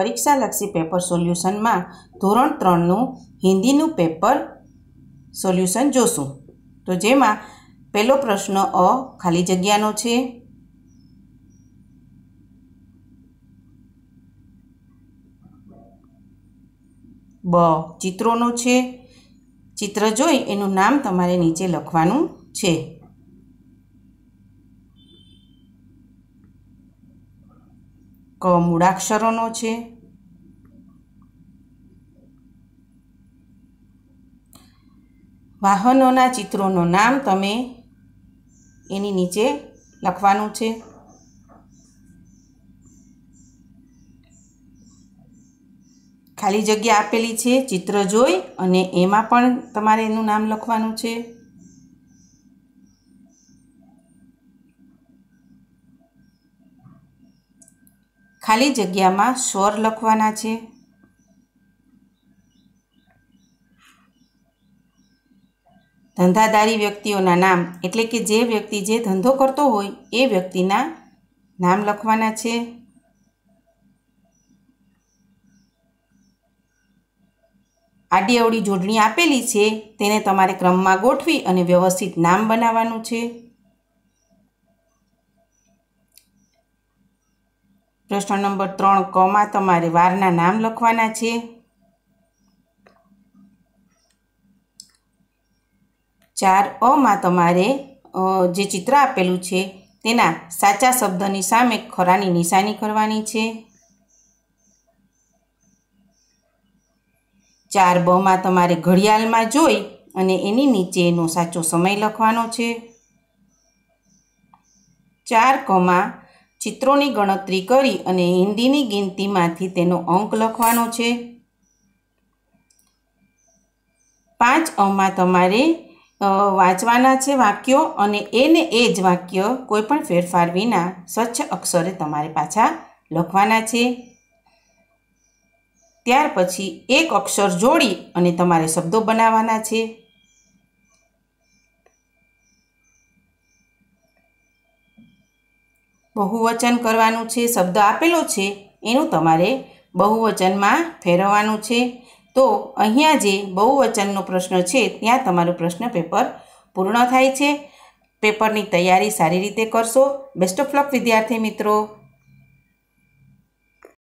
પરીક્ષાલક્ષી paper સોલ્યુશનમાં ધોરણ ત્રણનું હિન્દીનું paper solution જોશું તો જેમાં પહેલો પ્રશ્ન અ ખાલી જગ્યાનો છે બ ચિત્રોનો છે ચિત્ર જોઈ એનું નામ તમારે નીચે લખવાનું છે ક મૂળાક્ષરોનો છે વાહનોના ચિત્રોનું નામ તમે એની નીચે લખવાનું છે ખાલી જગ્યા આપેલી છે ચિત્ર જોઈ અને એમાં પણ તમારે એનું નામ લખવાનું છે ખાલી જગ્યામાં સ્વર લખવાના છે ધંધાદારી વ્યક્તિઓના નામ એટલે કે જે વ્યક્તિ જે ધંધો કરતો હોય એ વ્યક્તિના નામ લખવાના છે આડી અવડી જોડણી આપેલી છે તેને તમારે ક્રમમાં ગોઠવી અને વ્યવસ્થિત નામ બનાવવાનું છે પ્રશ્ન નંબર ત્રણ કમાં તમારે વારના નામ લખવાના છે ચાર અમાં તમારે જે ચિત્ર આપેલું છે તેના સાચા શબ્દની સામે ખરાની નિશાની કરવાની છે ચાર બમાં તમારે ઘડિયાળમાં જોઈ અને એની નીચેનો સાચો સમય લખવાનો છે ચાર કમાં ચિત્રોની ગણતરી કરી અને હિન્દીની ગિનતીમાંથી તેનો અંક લખવાનો છે પાંચ અમાં તમારે વાંચવાના છે વાક્યો અને એને એ જ વાક્ય કોઈપણ ફેરફાર વિના સ્વચ્છ અક્ષરે તમારે પાછા લખવાના છે ત્યાર પછી એક અક્ષર જોડી અને તમારે શબ્દો બનાવવાના છે બહુવચન કરવાનું છે શબ્દ આપેલો છે એનું તમારે બહુવચનમાં ફેરવવાનું છે તો અહીંયા જે બહુવચનનો પ્રશ્ન છે ત્યાં તમારું પ્રશ્ન પેપર પૂર્ણ થાય છે પેપરની તૈયારી સારી રીતે કરશો બેસ્ટ ઓફ લક વિદ્યાર્થી મિત્રો